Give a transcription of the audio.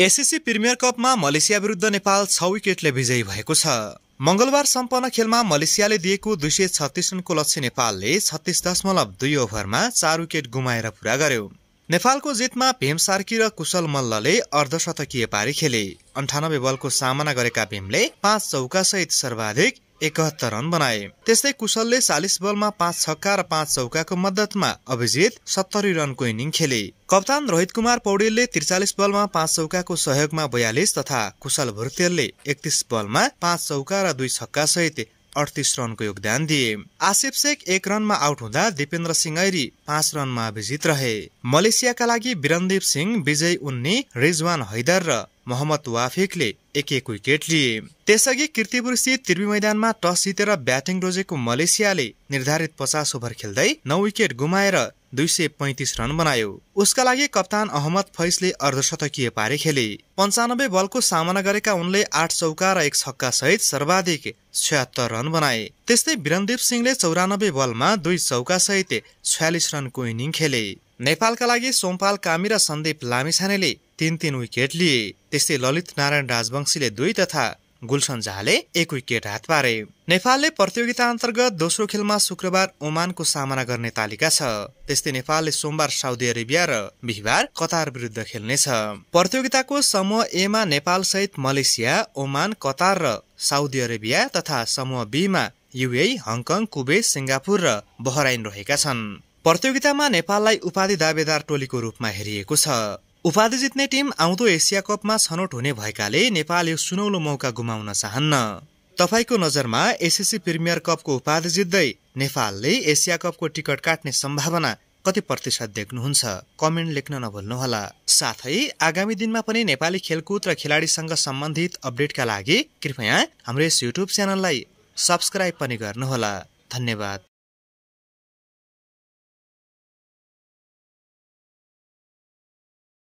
ACC premier कपमा Malaysia विरुद्ध नेपाल छ विकेटले विजयी भएको छ मंगलबार सम्पन्न खेलमा मलेसियाले दिएको दुई सय छत्तिस रनको लक्ष्य नेपालले छत्तिस दशमलव दुई ओभरमा चार विकेट गुमाएर पूरा गर्यो नेपालको जितमा भीम सार्की र कुशल मल्लले अर्धशतकीय पारी खेले अन्ठानब्बे बलको सामना गरेका भीमले पाँच चौकासहित सर्वाधिक एकहत्तर रन बनाए त्यस्तै कुशलले चालिस बलमा पाँच छक्का र पाँच चौकाको मद्दतमा अभिजित सत्तरी रनको इनिङ खेले कप्तान रोहित कुमार पौडेलले त्रिचालिस बलमा पाँच चौकाको सहयोगमा बयालिस तथा कुशल भुर्तेलले एकतिस बलमा पाँच चौका र दुई छक्का सहित अडतिस रनको योगदान दिए आसिफ शेख एक रनमा आउट हुँदा दिपेन्द्र सिंह ऐरी पाँच रनमा अभिजित रहे मलेसियाका लागि विरनदीप सिंह विजय उन्नी रिजवान हैदर र मोहम्मद वाफिकले एक एक विकेट लिए त्यसअघि स्थित त्रिवी मैदानमा टस जितेर ब्याटिङ रोजेको मलेसियाले निर्धारित पचास ओभर खेल्दै नौ विकेट गुमाएर दुई सय पैँतिस रन बनायो उसका लागि कप्तान अहमद फैजले अर्धशतकीय पारे खेले पन्चानब्बे बलको सामना गरेका उनले आठ चौका र एक छक्का सहित सर्वाधिक छयात्तर रन बनाए त्यस्तै बिरनदीप सिंहले चौरानब्बे बलमा दुई चौका सहित छयालिस रनको इनिङ खेले नेपालका लागि सोमपाल कामी र सन्दीप लामिछानेले तीन तीन विकेट लिए त्यस्तै ललित नारायण राजवंशीले दुई तथा गुलसन झाले एक विकेट हात पारे नेपालले प्रतियोगिता अन्तर्गत दोस्रो खेलमा शुक्रबार ओमानको सामना गर्ने तालिका छ त्यस्तै नेपालले सोमबार साउदी अरेबिया र बिहिबार कतार विरुद्ध खेल्नेछ प्रतियोगिताको समूह एमा नेपाल सहित मलेसिया ओमान कतार र साउदी अरेबिया तथा समूह बीमा युए हङकङ कुबे सिङ्गापुर र बहराइन रहेका छन् प्रतियोगितामा नेपाललाई उपाधि दावेदार टोलीको रूपमा हेरिएको छ उपाधि जित्ने टिम आउँदो एसिया कपमा छनौट हुने भएकाले नेपाल यो सुनौलो मौका गुमाउन चाहन्न तपाईँको नजरमा एसएससी प्रिमियर कपको उपाधि जित्दै नेपालले एसिया कपको टिकट काट्ने सम्भावना कति प्रतिशत देख्नुहुन्छ कमेन्ट लेख्न नभुल्नुहोला साथै आगामी दिनमा पनि नेपाली खेलकुद र खेलाडीसँग सम्बन्धित अपडेटका लागि कृपया हाम्रो यस युट्युब च्यानललाई सब्सक्राइब पनि गर्नुहोला धन्यवाद